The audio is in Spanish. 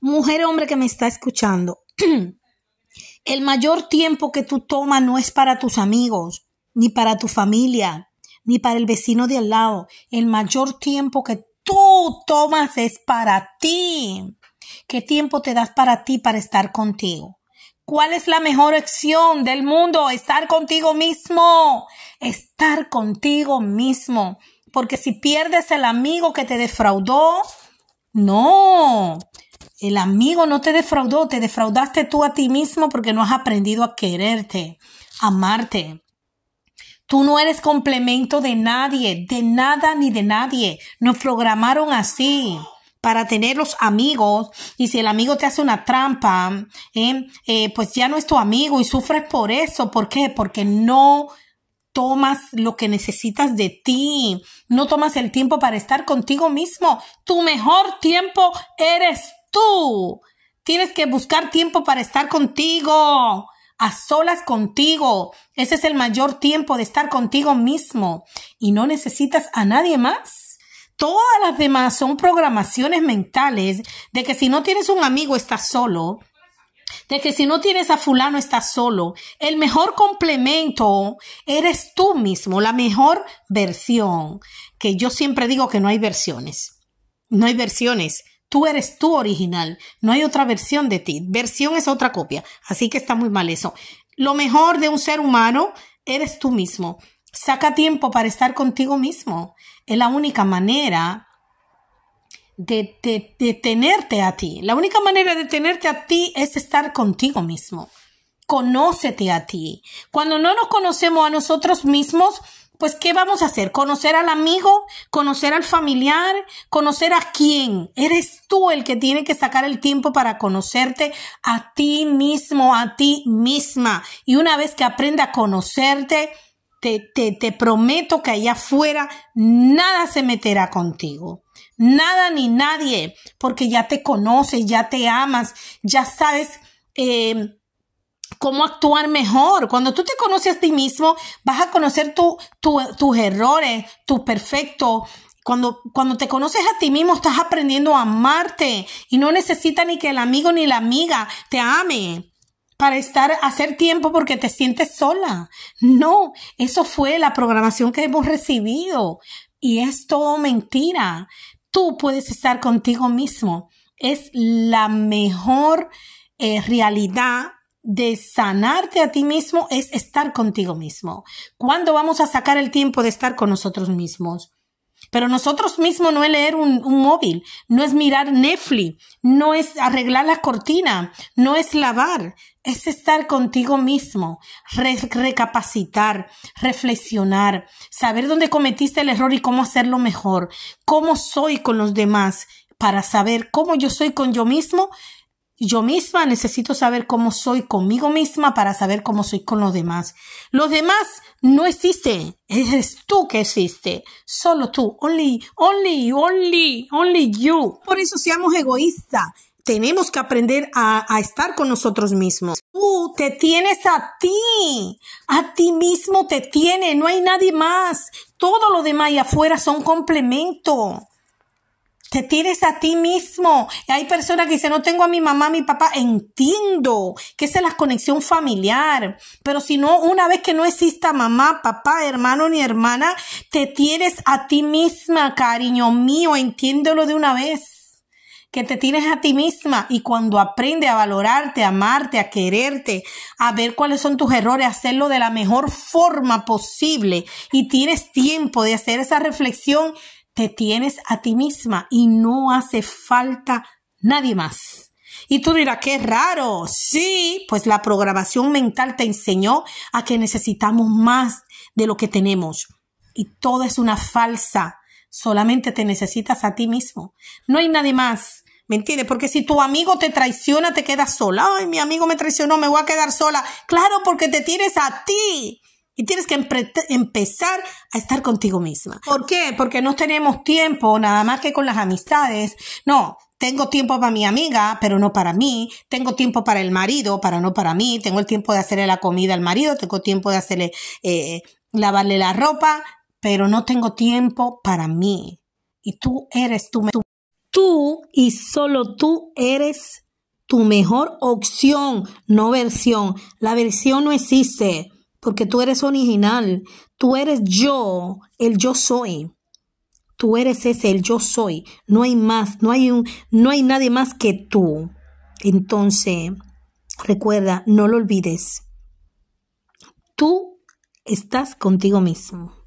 mujer, hombre que me está escuchando, el mayor tiempo que tú tomas no es para tus amigos, ni para tu familia, ni para el vecino de al lado. El mayor tiempo que tú tomas es para ti. ¿Qué tiempo te das para ti para estar contigo? ¿Cuál es la mejor acción del mundo? Estar contigo mismo. Estar contigo mismo. Porque si pierdes el amigo que te defraudó, no. El amigo no te defraudó, te defraudaste tú a ti mismo porque no has aprendido a quererte, amarte. Tú no eres complemento de nadie, de nada ni de nadie. Nos programaron así para tener los amigos y si el amigo te hace una trampa, ¿eh? Eh, pues ya no es tu amigo y sufres por eso. ¿Por qué? Porque no tomas lo que necesitas de ti, no tomas el tiempo para estar contigo mismo. Tu mejor tiempo eres tú. Tienes que buscar tiempo para estar contigo, a solas contigo. Ese es el mayor tiempo de estar contigo mismo y no necesitas a nadie más. Todas las demás son programaciones mentales de que si no tienes un amigo estás solo, de que si no tienes a fulano estás solo. El mejor complemento eres tú mismo, la mejor versión, que yo siempre digo que no hay versiones. No hay versiones. Tú eres tú original, no hay otra versión de ti. Versión es otra copia, así que está muy mal eso. Lo mejor de un ser humano eres tú mismo. Saca tiempo para estar contigo mismo. Es la única manera de, de, de tenerte a ti. La única manera de tenerte a ti es estar contigo mismo. Conócete a ti. Cuando no nos conocemos a nosotros mismos, pues ¿qué vamos a hacer? ¿Conocer al amigo? ¿Conocer al familiar? ¿Conocer a quién? Eres tú el que tiene que sacar el tiempo para conocerte a ti mismo, a ti misma. Y una vez que aprenda a conocerte, te, te, te prometo que allá afuera nada se meterá contigo. Nada ni nadie, porque ya te conoces, ya te amas, ya sabes eh, cómo actuar mejor. Cuando tú te conoces a ti mismo, vas a conocer tu, tus errores, tus perfecto. Cuando, cuando te conoces a ti mismo, estás aprendiendo a amarte y no necesitas ni que el amigo ni la amiga te ame para estar, hacer tiempo porque te sientes sola. No, eso fue la programación que hemos recibido y es todo mentira. Tú puedes estar contigo mismo. Es la mejor eh, realidad de sanarte a ti mismo es estar contigo mismo. ¿Cuándo vamos a sacar el tiempo de estar con nosotros mismos? Pero nosotros mismos no es leer un, móvil, no es mirar Netflix, no es arreglar la cortina, no es lavar, es estar contigo mismo, recapacitar, reflexionar, saber dónde cometiste el error y cómo hacerlo mejor, cómo soy con los demás, para saber cómo yo soy con yo mismo yo misma necesito saber cómo soy conmigo misma para saber cómo soy con los demás. Los demás no existen, eres tú que existe, solo tú, only, only, only, only you. Por eso seamos egoístas. Tenemos que aprender a, a estar con nosotros mismos. Tú te tienes a ti, a ti mismo te tiene, no hay nadie más. Todo lo demás y afuera son complemento. Te tienes a ti mismo. Hay personas que dicen, no tengo a mi mamá, a mi papá. Entiendo que esa es la conexión familiar. Pero si no, una vez que no exista mamá, papá, hermano ni hermana, te tienes a ti misma, cariño mío. Entiéndelo de una vez que te tienes a ti misma y cuando aprende a valorarte, a amarte, a quererte, a ver cuáles son tus errores, hacerlo de la mejor forma posible y tienes tiempo de hacer esa reflexión, te tienes a ti misma y no hace falta nadie más. Y tú dirás, qué raro. Sí, pues la programación mental te enseñó a que necesitamos más de lo que tenemos. Y todo es una falsa. Solamente te necesitas a ti mismo. No hay nadie más. ¿Me entiendes? Porque si tu amigo te traiciona, te quedas sola. Ay, mi amigo me traicionó, me voy a quedar sola. Claro, porque te tienes a ti. Y tienes que empezar a estar contigo misma. ¿Por qué? Porque no tenemos tiempo nada más que con las amistades. No, tengo tiempo para mi amiga, pero no para mí. Tengo tiempo para el marido, pero no para mí. Tengo el tiempo de hacerle la comida al marido. Tengo tiempo de hacerle, eh, lavarle la ropa, pero no tengo tiempo para mí. Y tú eres tu mejor. Tú y solo tú eres tu mejor opción, no versión. La versión no existe porque tú eres original, tú eres yo, el yo soy. Tú eres ese, el yo soy. No hay más, no hay, un, no hay nadie más que tú. Entonces, recuerda, no lo olvides. Tú estás contigo mismo.